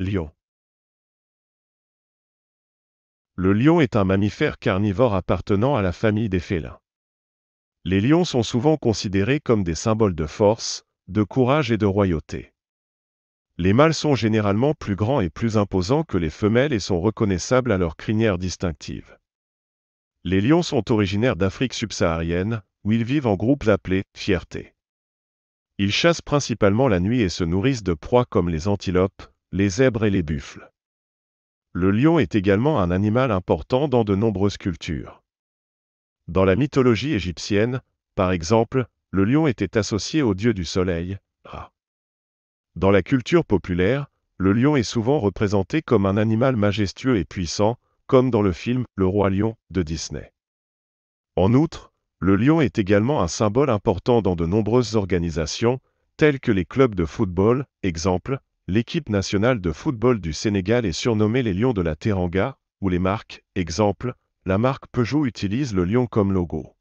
Lion. Le lion est un mammifère carnivore appartenant à la famille des félins. Les lions sont souvent considérés comme des symboles de force, de courage et de royauté. Les mâles sont généralement plus grands et plus imposants que les femelles et sont reconnaissables à leur crinière distinctive. Les lions sont originaires d'Afrique subsaharienne, où ils vivent en groupes appelés fierté. Ils chassent principalement la nuit et se nourrissent de proies comme les antilopes, les zèbres et les buffles. Le lion est également un animal important dans de nombreuses cultures. Dans la mythologie égyptienne, par exemple, le lion était associé au dieu du soleil, Ra. Dans la culture populaire, le lion est souvent représenté comme un animal majestueux et puissant, comme dans le film Le roi lion de Disney. En outre, le lion est également un symbole important dans de nombreuses organisations, telles que les clubs de football, exemple, L'équipe nationale de football du Sénégal est surnommée les Lions de la Teranga, ou les marques, exemple, la marque Peugeot utilise le lion comme logo.